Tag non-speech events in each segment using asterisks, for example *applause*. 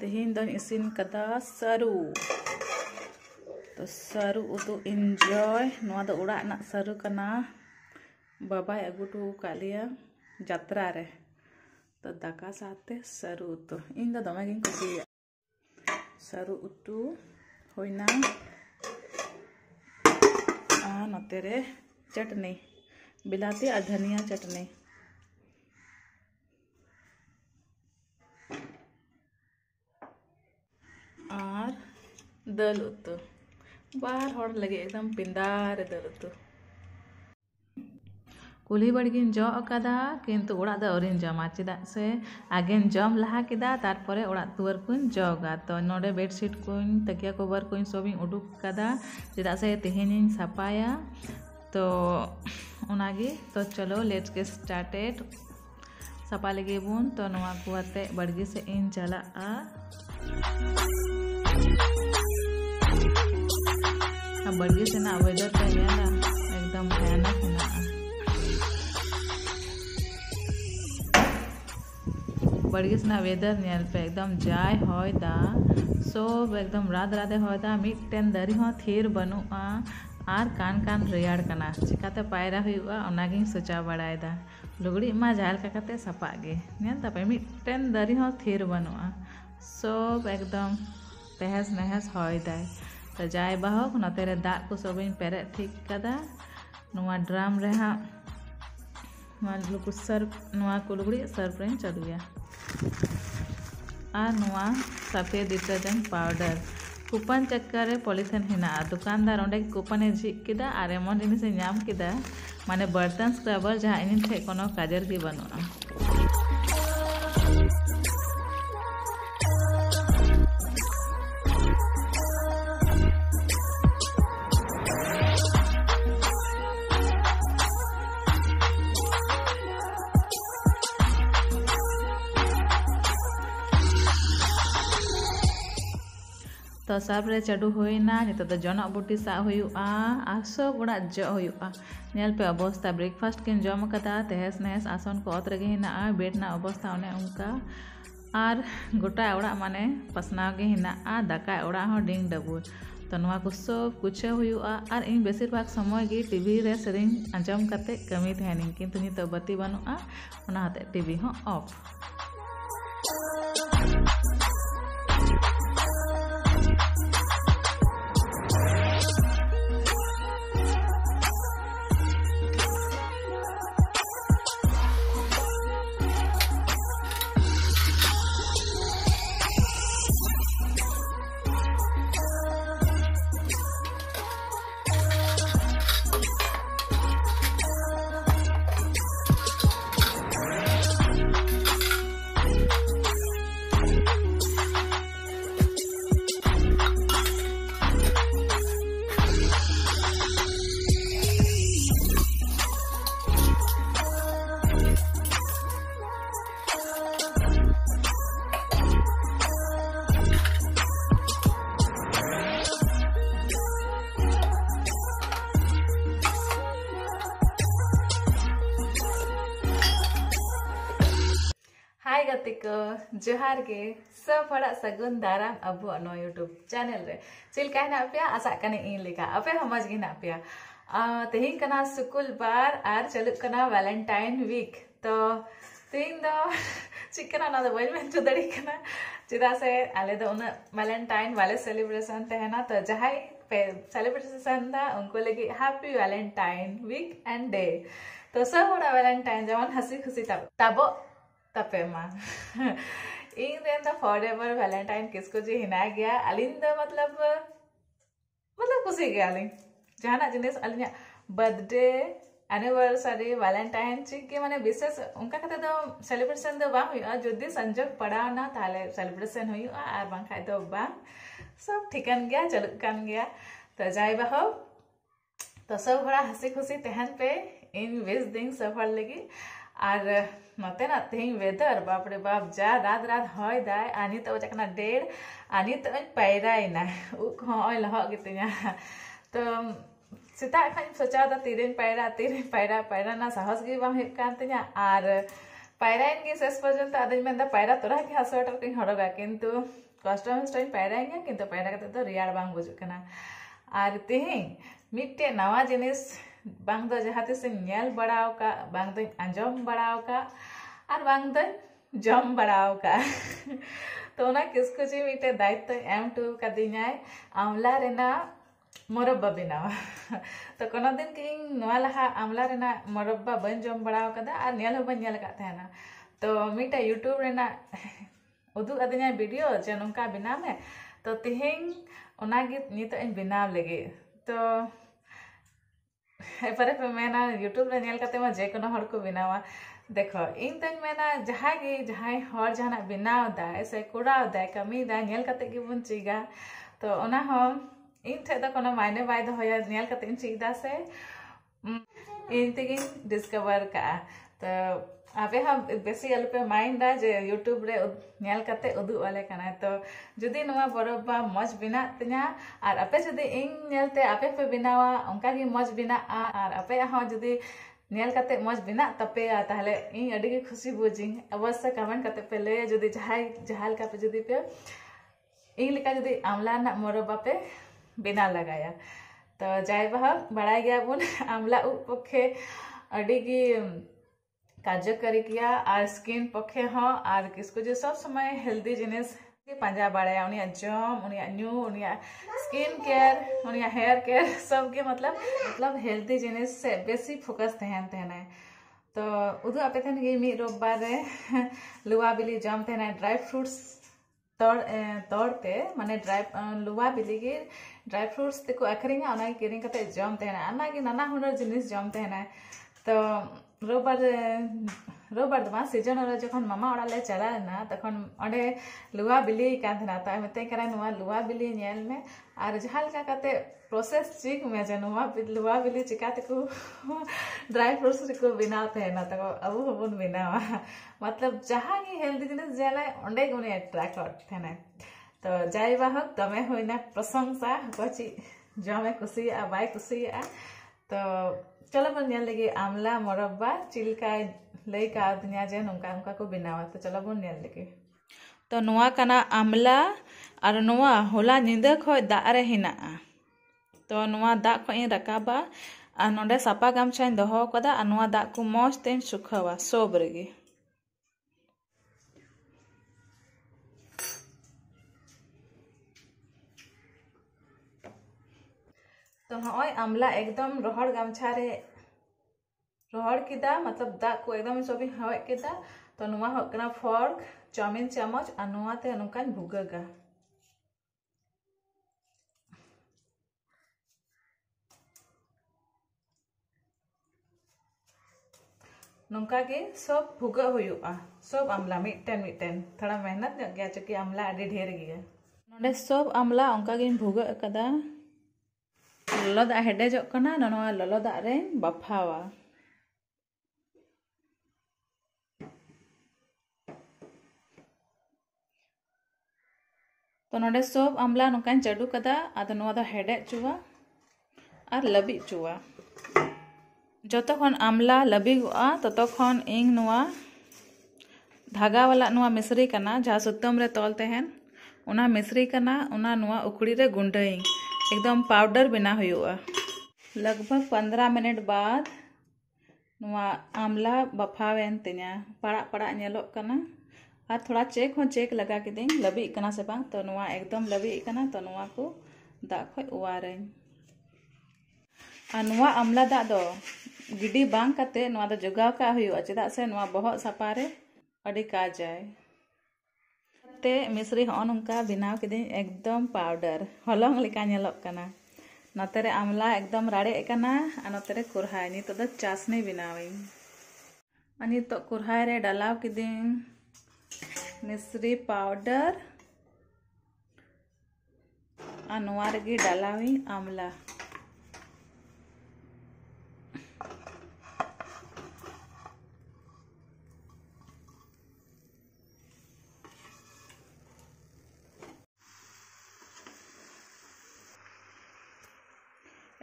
දෙහින්දන් ඉසින් කදා සරු तो सारू उतु एंजॉय सारू कना बाबा अगुटू कालिया जात्रा रे तो दाका साथे सारू उतु इन दमे गिन सारू उतु होइना आ चटनी बिलाती और धनिया चटनी दलुत बार हर लगे एकदम पिंदार दलुत कुली बड़गिन जो अकादा किंतु उड़ा दो और जमा चेदा से आगे जम लहा केदा तार उड़ा दुआर को जगा तो नोड़े बेडशीट को तकिया कोबर को सब उड़ूक कदा चेदा से तेहेन सपाया तो उनागे तो चलो लेट्स के स्टार्टेड सपा लगे बोन तो नवा को बड़गी से इन चला आ बढ़िया से ना वेदर पे गया ना एकदम भयानक है ना बढ़िया से ना वेदर नेल पे एकदम जाय होय दा सब एकदम रात रात होय दा मिट्टन दरी हो थीर बनुआ आर कान कान रेयाड़ कना चिकाते पायरा हुआ ओनागिन सोचा बड़ा दा लुगड़ी मा जाल काकाते सपा गे नेल तपे मिट्टन दरी हो थीर बनुआ सो एकदम तहस नहस होय दाय सजाए बहक नतेरे दाग को सब पेरे ठीक कदा ड्राम रहा सर्फ नुआ को लुगड़ी सर्फ रही चलूया और नुआ सफेद डिटर्जेंट पाउडर कूपन चक्कर पलिथिन हेना दुकानदार अंक कूपन झिका और एम जिनसे माने बर्तन स्क्रबर जहाँ इन ठेक काजर की बनू तो सर्वे चाडू होना नित जन बुटी सा सब उड़ा जोपे अवस्था ब्रेकफास्ट कि जमका तेहस नहस आसन को अतरगे हेना बेड ना अवस्था उन्हें उनका और गोटा ओड़ा माने पासनावे हेना दाका ओड़ा डिंग डबुल तो नुआ को सब कुछ और इन बसिभाग समय की टीवी रे सेरी आजम कमी थे कि बती बनू टीवी ऑफ जोहार के सब हड़ा सगुन दाराम अब यूट्यूब चैनल रे चिलका हेना पे आशा कने इन लेका अपे मज के हेना पे तेहिन कना सुकुल बार आर चलुक कना वैलेंटाइन वीक तो तेहिन दो *laughs* चिकना ना दो बोल में तो दड़ी कना चेदा से आले दो उन वैलेंटाइन वाले सेलिब्रेशन ते हेना तो जहाई पे सेलिब्रेशन दा उनको लगे happy Valentine week and day तो सब हड़ा वैलेंटाइन जवान हसी खुशी तब तब तपेमा in then the forever Valentine किसको जी हिना गया अलिंद मतलब मतलब कुछ ही गया अलिंग ना जिनिस अलिंग बर्थडे एनिवर्सरी वैलेंटाइन के मैंने विशेष उनका कते तो सेलिब्रेशन तो बांग हुई जुदी संजोग पड़ा ना ताले सेलिब्रेशन हुई और बांग खाए तो बांग सब ठिकान गया चल कान गया तो जाए बहो तो सब बड़ा हंसी खुशी तहन पे इन विश दिन सफर लगी ᱟᱨ ᱱᱚᱛᱮᱱᱟᱜ ᱛᱮᱦᱮᱧ ᱣᱮᱫᱟᱨ ᱵᱟᱯᱨᱮ ᱵᱟᱯ ᱡᱟ ᱨᱟᱛ ᱨᱟᱛ ᱦᱚᱭ ᱫᱟᱭ ᱟᱨ ᱱᱤᱛᱚᱜ ᱵᱟᱡᱟᱜ ᱠᱟᱱᱟ ᱰᱮᱲ ᱟᱨ ᱱᱤᱛᱚᱜ ᱤᱧ ᱯᱟᱭᱨᱟᱭᱮᱱᱟ ᱩᱵ ᱠᱚ ᱦᱚᱸᱜᱼᱚᱭ ᱞᱚᱦᱚᱫ ᱜᱮᱛᱤᱧᱟ ᱛᱚ ᱥᱮᱛᱟᱜ ᱠᱷᱚᱱ ᱤᱧ ᱥᱚᱪᱟᱣᱫᱟ ᱛᱤᱨᱮᱧ ᱯᱟᱭᱨᱟᱜᱼᱟ ᱛᱤᱨᱮᱧ ᱯᱟᱭᱨᱟᱜᱼᱟ ᱯᱟᱭᱨᱟ ᱨᱮᱱᱟᱜ ᱥᱟᱦᱚᱥ ᱜᱮ ᱵᱟᱝ ᱦᱩᱭᱩᱜ ᱠᱟᱱ ᱛᱤᱧᱟ ᱟᱨ ᱯᱟᱭᱨᱟᱭᱮᱱ ᱜᱮ ᱥᱮᱥ ᱯᱚᱨᱡᱚᱱᱛᱚ ᱟᱫᱚᱧ ᱢᱮᱱᱫᱟ ᱯᱟᱭᱨᱟ ᱛᱚᱨᱟ ᱜᱮ ᱦᱟᱥᱩ ᱦᱚᱴᱚᱜ ᱠᱚᱧ ᱦᱚᱨᱚᱜᱟ ᱠᱤᱱᱛᱩ ᱠᱚᱥᱴᱚ ᱢᱚᱥᱴᱚᱧ ᱯᱟᱭᱨᱟᱭ ᱜᱮᱭᱟ ᱠᱤᱱᱛᱩ ᱯᱟᱭᱨᱟ ᱠᱟᱛᱮᱫ ᱫᱚ ᱨᱮᱭᱟᱲ ᱵᱟᱝ ᱵᱩᱡᱩᱜ ᱠᱟᱱᱟ ᱟᱨ ᱛᱮᱦᱮᱧ ᱢᱤᱫᱴᱮᱡ ᱱᱟᱣᱟ ᱡᱤᱱᱤᱥ जहाँ तेल बड़ा आजम बड़ा जम बड़ा *laughs* तो किसकुचि मीटे दायित्व तो एम टू कदिनाय आमला रेना मुरब्बा बनाव *laughs* तो कोनो दिन कि लहा आमला रेना मुरब्बा बन जम बड़ा तो तोटे यूट्यूब रेना *laughs* उदूदी वीडियो जे नौका बनामे तो तेहे बनाव लगे तो एपरे पे मेना यूट्यूब नेल करते हर को बिनावा देखो इन तक मेना जहां गे जहां हर जहाना बिनाव दाय से कुड़ाव दाय कमी दाय नेल करते तो चीगा तो हम इन ठे तो मायने बाय दो होया नेल करते तो इन चीदा से इन तक डिस्कवर का तो आपे हम बेसी आलोपे माइंड जे यूट्यूब रे नेल करते उदु तो जुदी नवा बरोबा मज बना और आपे जुदी इनते आपे पे बनावा उनका मज बना और आपे हाँ जुदी नल करते मज बना तपे आ इन इंग अडी खुशी बुझी अवश्य कमेंट करते पे ले जुदी जहाँ जहाँ का जुदी पे इनका जुदी आमला ना मोरोबा पे बिना लगाया तो जाय बहा बड़ा गया बन आमला उपखे अडी କାର୍ଯ୍ୟକାରୀକିଆ ଆର୍ पक्षे ପକ୍ଷେ ହଁ ଆର୍ କିସ୍କୁ जो सब समय हेल्दी जिनिस पंजा বাড়াया उन जम उन न्यू स्किन केयर उन हेयर केयर सबके मतलब मतलब हेल्दी जिनिस से बेसी फोकस तहन तहन तो उदू आपे तहन गे मी बिली जम तहन ड्राई फ्रूट्स तड़ तड़ते माने ड्राई लुआ बिली गे ड्राई फ्रूट्स तक अखरिंग आना किरिंग जम तहन आना नाना हुनर जिनिस जम तहन तो रोबार रोबार দমা सीजन যখন মামা ওড়ালে চালা না তখন ওডে লুয়া বিলি কাঁধনা তাই মতে কারা নুয়া লুয়া বিলি নেল মে আর জহাল কা কাতে প্রসেস চিক ड्राई फ्रूट्स को बनाते हैं ना अब हबन बनावा मतलब जहां ही हेल्दी जिनिस जाला ओंडे गुने अट्रैक्ट करते तो जाई बाहक तमे होइना प्रशंसा कोची जो हमें खुशी तो ᱪᱚᱞᱚ ᱵᱚᱱ ᱧᱮᱞ ᱞᱮᱜᱮ ᱟᱢᱞᱟ ᱢᱚᱨᱚᱵᱵᱟ ᱪᱤᱞᱠᱟᱭ ᱞᱟᱹᱭ ᱠᱟᱣᱫᱤᱧᱟ ᱡᱮ ᱱᱚᱝᱠᱟ ᱱᱚᱝᱠᱟ ᱠᱚ ᱵᱮᱱᱟᱣᱟ ᱛᱚ ᱪᱚᱞᱚ ᱵᱚᱱ ᱧᱮᱞ ᱞᱮᱜᱮ ᱛᱚ ᱱᱚᱣᱟ ᱠᱟᱱᱟ ᱟᱢᱞᱟ ᱟᱨ ᱱᱚᱣᱟ ᱦᱚᱞᱟ ᱧᱤᱫᱟᱹ ᱠᱷᱚᱡ ᱫᱟᱜ ᱨᱮ ᱦᱮᱱᱟᱜᱼᱟ ᱛᱚ ᱱᱚᱣᱟ ᱫᱟᱜ ᱠᱷᱚᱡ ᱤᱧ ᱨᱟᱠᱟᱵᱟ ᱟᱨ ᱱᱚᱰᱮ ᱥᱟᱯᱟ ᱜᱟᱢᱪᱷᱟᱧ ᱫᱚᱦᱚ ᱟᱠᱟᱫᱟ ᱟᱨ ᱱᱚᱣᱟ ᱫᱟᱜ ᱠᱚ ᱢᱚᱡᱽ ᱛᱮᱧ ᱥᱩᱠᱷᱟᱹᱣᱟ ᱥᱚᱵ ᱨᱮᱜᱮ तो हॉय हाँ, आमला एकदम रहड़ गामछा रे रोहड़ किदा मतलब दा को एकदम सब हवे किदा तो नुआ होकना फॉर्क चाउमिन चामच और नुआ ते नुकान भुगगा नौका के सब भुगा हुआ सब आमला मिटन मिटन थोड़ा मेहनत गया चुकी आमला ढेर गया नोडे सब आमला उनका भुगा कदा ललो दा ललद बाफावा तो ना सोब आमला नौक चाडू का हेडेज चुवा और लबी चुवा जो तो खन आमला लबीगा तो तो खन इन नुआ धागा वाला नुआ मिश्री करना जहाँ सुतम तल तहन उना मिश्री करना उना नुआ उखड़ी रे गुंडई একদম পাউডার বিনা হিয়োয়া লগবগ 15 মিনিট বাদ নওয়া আমলা বাফাওয়েন তেনিয়া পাড়া পাড়া নিলককানা আর থোড়া চেক হ চেক লাগা কে দে লবিকনা সেবা তো নওয়া একদম লবিকনা তো নওয়া কো দক কই ওয়ারেন আর নওয়া আমলা দ দ গিডি বাং কতে নওয়া দ জোগাওকা হিয়োয়া চদাসে নওয়া বহ সপারে আডি কাজ যায় ᱛᱮ ᱢᱤᱥᱨᱤ ᱦᱚᱸᱜᱼᱚ ᱱᱚᱝᱠᱟ ᱵᱮᱱᱟᱣ ᱠᱤᱫᱟᱹᱧ ᱮᱠᱫᱚᱢ ᱯᱟᱣᱰᱟᱨ ᱦᱚᱞᱚᱝ ᱞᱮᱠᱟ ᱧᱮᱞᱚᱜ ᱠᱟᱱᱟ ᱱᱚᱛᱮ ᱨᱮ ᱟᱢᱞᱟ ᱮᱠᱫᱚᱢ ᱨᱟᱲᱮᱜ ᱠᱟᱱᱟ ᱟᱨ ᱱᱚᱛᱮ ᱨᱮ ᱠᱚᱨᱦᱟᱭ ᱱᱤᱛᱚᱜ ᱫᱚ ᱪᱟᱥᱱᱤ ᱵᱮᱱᱟᱣᱟᱹᱧ ᱟᱨ ᱱᱤᱛᱚᱜ ᱠᱚᱨᱦᱟᱭ ᱨᱮ ᱰᱟᱞᱟᱣ ᱠᱤᱫᱟᱹᱧ मिश्री पाउडर और नवा डालावी आमला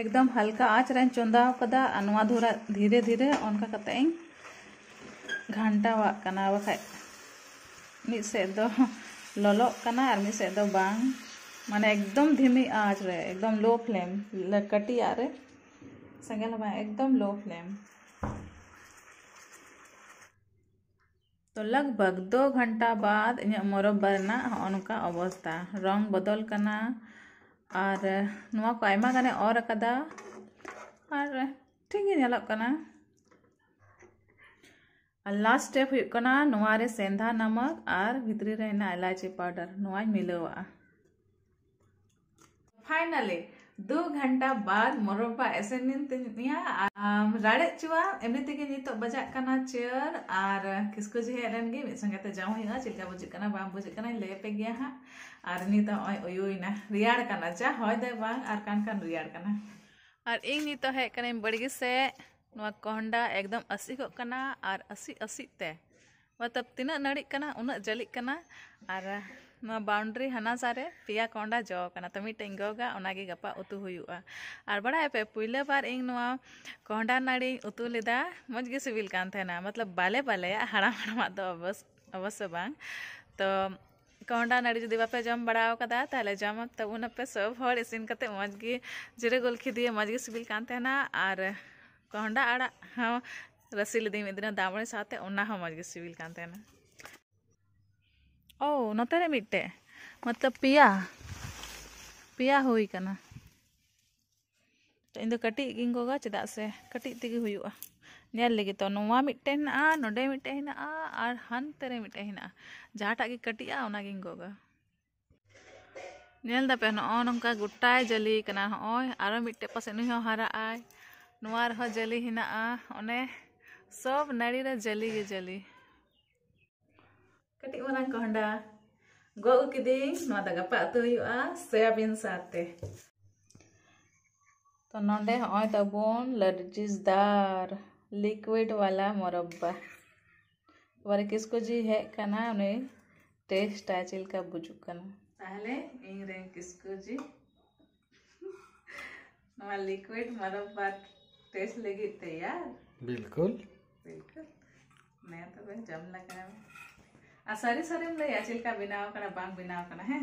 एकदम हल्का आँच रहे चंदावकदा धुरा धीरे धीरे उनका कते घंटा करना बखे मिसेद तो ललोकना और मिसेद तो माने एकदम धीमी आँच रहे एकदम लो फ्लेम कटी रे संगल में एकदम लो फ्लेम तो लगभग दो घंटा बाद मोरब बरना अनका अवस्था रंग बदल करना और ᱱᱚᱣᱟ ᱠᱚ ᱟᱭᱢᱟ ᱜᱟᱱᱮ ᱚᱨ ᱟᱠᱟᱫᱟ ᱟᱨ ᱴᱷᱤᱠ ᱜᱮ ᱧᱮᱞᱚᱜ ᱠᱟᱱᱟ ᱟᱨ ᱞᱟᱥᱴ ᱥᱴᱮᱯ ᱦᱩᱭᱩᱜ ᱠᱟᱱᱟ ᱱᱚᱣᱟ ᱨᱮ ᱥᱮᱸᱫᱷᱟ ᱱᱟᱢᱚᱠ ᱟᱨ ᱵᱷᱤᱛᱨᱤ ᱨᱮ ᱦᱮᱱᱟᱜ ᱮᱞᱟᱭᱪᱤ ᱯᱟᱣᱰᱟᱨ ᱱᱚᱣᱟᱧ ᱢᱤᱞᱟᱹᱣᱟᱜᱼᱟ ᱯᱷᱟᱭᱱᱟᱞᱤ दो घंटा बाद मोरब्बा एसेनिन राड़े चुआ एमनी नित बजा चेयर और किसको जी हेलन संगे ते तो जाऊ हुआ चिलका बुझे कना बाम बुझे कना और नित ओय रिड़ा रियाड़ कना चा होय दे और इन नित हे कने बड़गे से नवा एकदम असी को कना और असी असी ते मतलब तीना नड़ी कना उना जली और बाउंड्री हना सारे पे कोंडा जो तो मिट्टन गगा गपा उतु और बड़ा पे पुले बार इन कोंडा नाड़ी उतु लेदा मजगे सिविल सिबिल मतलब बाले बाले हड़ाम हड़ाम अवश्य अवश्य बांग तो कोंडा नाड़ी जुदी बापे जम बड़ा कदा ताले जम तबुन पे सब हर इसीन कते मजगे जिरे गोल दिए मजगे सिविल सिबिल और कोंडा आड़ा हाँ रसी लिदी मिदिना दामड़े साथे उन्ना हाँ मजगे सिबिल ओ नतरे मिटे मतलब पिया पिया हुई करना तो इन कटी गोगा चेदा से कटी तीगे हुआ नल लगे तो मिटे हे मिटे हे और हानतेरे मिटे हे जहाटागे कटिगे गोगा नल दापे नंका गोटा जाली करना हों और मिटे पास हरा ना जाली हे सब नड़ी जाली जाली कटी मरंग को गोग किदिंग नवा गपा उतु सोयाबीन साते तो नोंडे हय तबोन तो लर्जिसदार लिक्विड वाला मोरब्बा बारे किसको जी है कना उन्हें टेस्ट आ चिल का बुजुक कना पहले इन रे किसको जी नवा लिक्विड मोरब्बा टेस्ट लगी तैयार बिल्कुल बिल्कुल मैं तो बस जम लगा हम ᱥᱟᱹᱨᱤ ᱥᱟᱹᱨᱤᱢ का बिना ᱞᱮᱠᱟ ना बांग बिना ᱵᱮᱱᱟᱣ ना है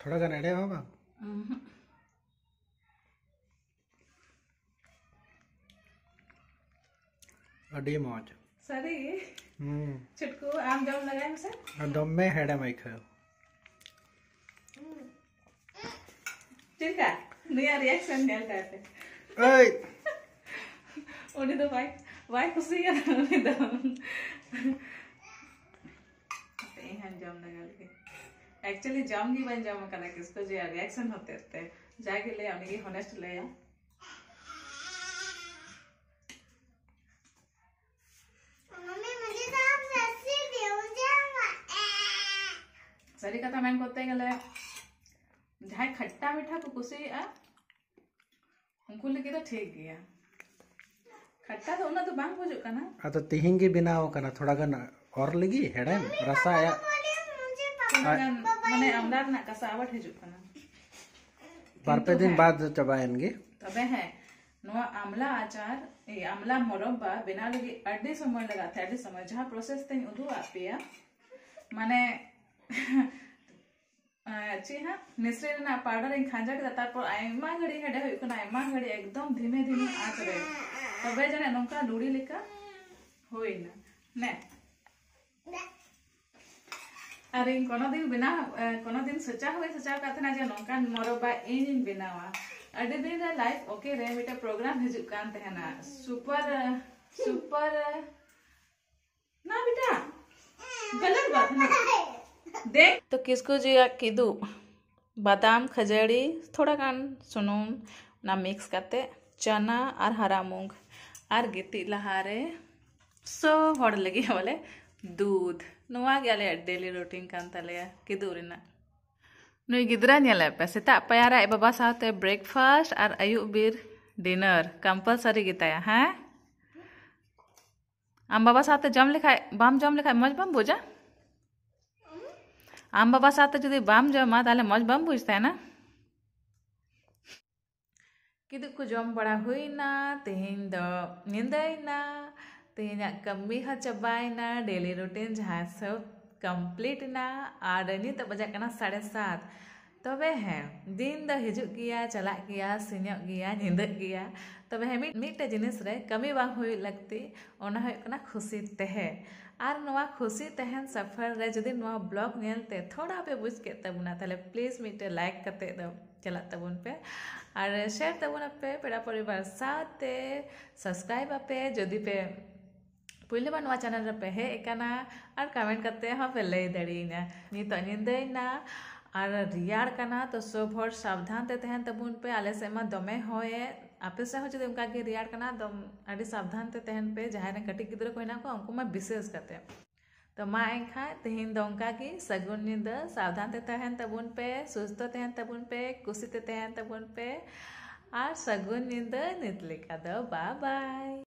थोड़ा सा नड़े होगा हम्म। अड़ी मौज सारी हम्म। चुटकू आम दम लगाएं मुझे दम में हेड़ा माई खाओ हम्म। चिल्का नया रिएक्शन निकल करते ओए *laughs* उन्हें तो भाई भाई खुशी है तो ಏ ಹಂಜಾಮ್ ನಗಲ್ಗೆ ಆಕ್ಚುಲಿ ಜಾಮ್ಗೆ ಬಂದ ಜಾಮ್ ಕಲಕ ಇಸ್ಕೋ खट्टा मीठा को तो कुछ उनको हाँ? लगे तो ठीक गया खट्टा तो उन्हें तो बांग बुझ करना हाँ तो तेहेंगे बिना हो करना थोड़ा करना और लगी हेडन रसा आया माने अंदर ना कसावट है जुकना पर पे दिन बाद चबाएंगे तबे है नो आमला आचार ए आमला मुरब्बा बिना लगी अड्डे समय लगा थे अड्डे समय जहाँ प्रोसेस तीन उदो आप माने अच्छी हाँ मिश्री ने पाउडर इन खाजा के तार पर आयमा घड़ी हेडे हुई कुन आयमा घड़ी एकदम धीमे धीमे आच रहे तबे जने नुका लूड़ी लिखा हो ना ने अरे इन कोनो दिन बिना कोनो दिन सोचा हुए सोचा का था ना जे नोकान मोरबा इन इन बिना बनावा अरे दिन रे लाइफ ओके रे मिटा प्रोग्राम है जो हजु है ना सुपर सुपर ना बेटा गलत बात ना देख तो किसको जो या किदू बादाम खजड़ी थोड़ा कान सुनो ना मिक्स करते चना और हरा मूंग और गिती लहारे सो हॉट लगी वाले दूध नुआ डेली रुटीन किदूरी नई गिद्रेल पे सेता पैर आज बाबा साथ ब्रेकफास्ट और अयु बिर डिनर कम्पलसरी गीताय हाँ आम बाबा साथ जम लेखा बम जम लेखा मज बम बुझा आम बाबा साथ जुदी बम जमा ताले मज बम बुझते है किदुक को जम बड़ा होना ना तेना कमी हा चब्बाना डेली रूटीन जहाँ सब कम्प्लीट ना और नित तो बजा करना साढ़े सात तब तो हे दिन दो हजू गया चला गया सीनों गया निंद गया तब तो हमें जिनिस कमी बा लगती खुशी तहे और खुशी तहन सफर रे जदि नवा ब्लॉग नलते थोड़ा पे बुझ के तबना तेल प्लीज मिट्टे लाइक करते दो चला तबुन पे और शेयर तबुन पे पेड़ा परिवार साथ सब्सक्राइब आपे जदि पे पुलिस बार चैनल पे हेकना और कमेंट करते पे लै दड़ीना नित निंदा और रियाड़ कना तो सब हर सावधान ते तहन तबुन पे आले से मा दमे होए आपे से हो जदि उनका के रियाड़ कना दम आडी सावधान ते तहन पे जहां ने कटी गिदर कोइना को उनको मा विशेष करते तो मा एखा तेहन दो उनका की सगुन निंद सावधान ते तहन तबुन पे सुस्त तहन तबुन पे कुसी ते तहन तबुन पे और सगुन निंद नितलिका दो बाय बाय